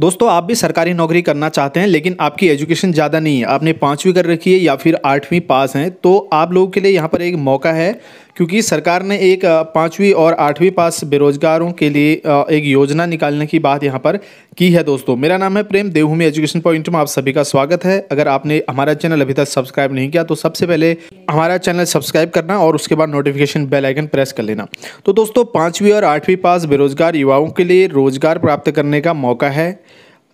दोस्तों आप भी सरकारी नौकरी करना चाहते हैं लेकिन आपकी एजुकेशन ज़्यादा नहीं है आपने पाँचवीं कर रखी है या फिर आठवीं पास हैं तो आप लोगों के लिए यहाँ पर एक मौका है क्योंकि सरकार ने एक पाँचवीं और आठवीं पास बेरोजगारों के लिए एक योजना निकालने की बात यहाँ पर की है दोस्तों मेरा नाम है प्रेम देवभूमि एजुकेशन पॉइंट में आप सभी का स्वागत है अगर आपने हमारा चैनल अभी तक सब्सक्राइब नहीं किया तो सबसे पहले हमारा चैनल सब्सक्राइब करना और उसके बाद नोटिफिकेशन बेल आइकन प्रेस कर लेना तो दोस्तों पाँचवीं और आठवीं पास बेरोजगार युवाओं के लिए रोजगार प्राप्त करने का मौका है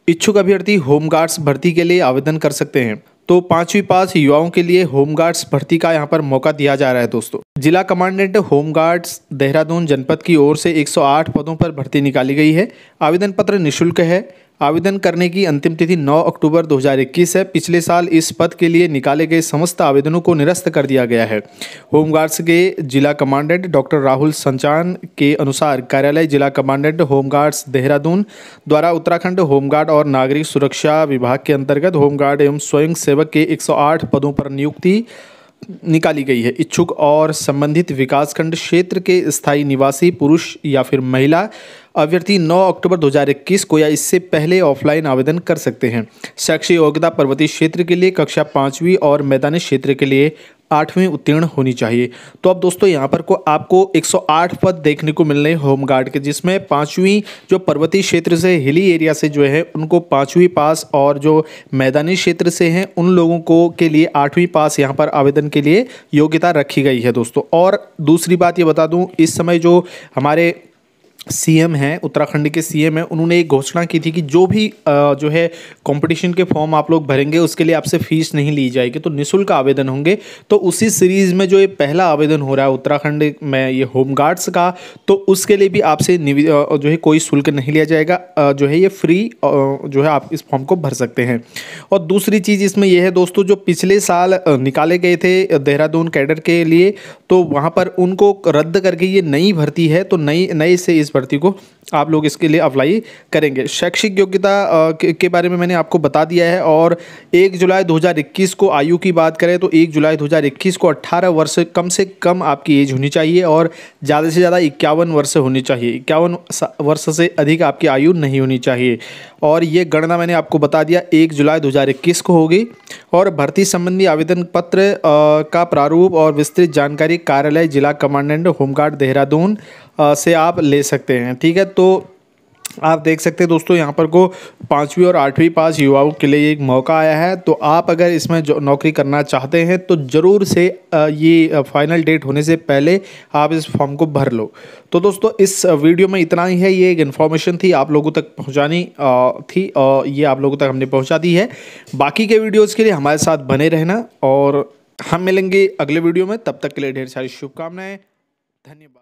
इच्छुक अभ्यर्थी होमगार्ड्स भर्ती के लिए आवेदन कर सकते हैं तो पांचवी पास युवाओं के लिए होमगार्ड्स भर्ती का यहाँ पर मौका दिया जा रहा है दोस्तों जिला कमांडेंट होमगार्ड्स देहरादून जनपद की ओर से 108 पदों पर भर्ती निकाली गई है आवेदन पत्र निःशुल्क है आवेदन करने की अंतिम तिथि 9 अक्टूबर 2021 है पिछले साल इस पद के लिए निकाले गए समस्त आवेदनों को निरस्त कर दिया गया है होमगार्ड्स के जिला कमांडेंट डॉक्टर राहुल संचान के अनुसार कार्यालय जिला कमांडेंट होमगार्ड्स देहरादून द्वारा उत्तराखंड होमगार्ड और नागरिक सुरक्षा विभाग के अंतर्गत होमगार्ड एवं स्वयं सेवक के एक पदों पर नियुक्ति निकाली गई है इच्छुक और संबंधित विकासखंड क्षेत्र के स्थायी निवासी पुरुष या फिर महिला अभ्यर्थी 9 अक्टूबर 2021 को या इससे पहले ऑफलाइन आवेदन कर सकते हैं शैक्षिक योग्यता पर्वतीय क्षेत्र के लिए कक्षा पाँचवीं और मैदानी क्षेत्र के लिए आठवीं उत्तीर्ण होनी चाहिए तो अब दोस्तों यहाँ पर को आपको 108 पद देखने को मिल रहे होमगार्ड के जिसमें पाँचवीं जो पर्वतीय क्षेत्र से हिली एरिया से जो है उनको पाँचवीं पास और जो मैदानी क्षेत्र से हैं उन लोगों को के लिए आठवीं पास यहाँ पर आवेदन के लिए योग्यता रखी गई है दोस्तों और दूसरी बात ये बता दूँ इस समय जो हमारे सीएम हैं उत्तराखंड के सीएम हैं उन्होंने एक घोषणा की थी कि जो भी जो है कंपटीशन के फॉर्म आप लोग भरेंगे उसके लिए आपसे फ़ीस नहीं ली जाएगी तो निशुल्क आवेदन होंगे तो उसी सीरीज़ में जो ये पहला आवेदन हो रहा है उत्तराखंड में ये होम गार्ड्स का तो उसके लिए भी आपसे जो है कोई शुल्क नहीं लिया जाएगा जो है ये फ्री जो है आप इस फॉर्म को भर सकते हैं और दूसरी चीज़ इसमें यह है दोस्तों जो पिछले साल निकाले गए थे देहरादून कैडर के लिए तो वहाँ पर उनको रद्द करके ये नई भर्ती है तो नई नए से इस भर्ती को आप लोग इसके लिए अप्लाई करेंगे शैक्षिक योग्यता के बारे में मैंने आपको बता दिया है और एक जुलाई 2021 को आयु की बात करें तो एक जुलाई 2021 को 18 वर्ष कम से कम आपकी एज होनी चाहिए और ज़्यादा से ज़्यादा इक्यावन वर्ष होनी चाहिए इक्यावन वर्ष से अधिक आपकी आयु नहीं होनी चाहिए और ये गणना मैंने आपको बता दिया एक जुलाई दो को होगी और भर्ती संबंधी आवेदन पत्र का प्रारूप और विस्तृत जानकारी कार्यालय जिला कमांडेंट होमगार्ड देहरादून से आप ले सकते सकते हैं ठीक है तो आप देख सकते हैं दोस्तों यहाँ पर को पाँचवीं और आठवीं पास युवाओं के लिए एक मौका आया है तो आप अगर इसमें जो नौकरी करना चाहते हैं तो ज़रूर से ये फाइनल डेट होने से पहले आप इस फॉर्म को भर लो तो दोस्तों इस वीडियो में इतना ही है ये एक इन्फॉर्मेशन थी आप लोगों तक पहुँचानी थी और ये आप लोगों तक हमने पहुँचा दी है बाकी के वीडियोज़ के लिए हमारे साथ बने रहना और हम मिलेंगे अगले वीडियो में तब तक के लिए ढेर सारी शुभकामनाएँ धन्यवाद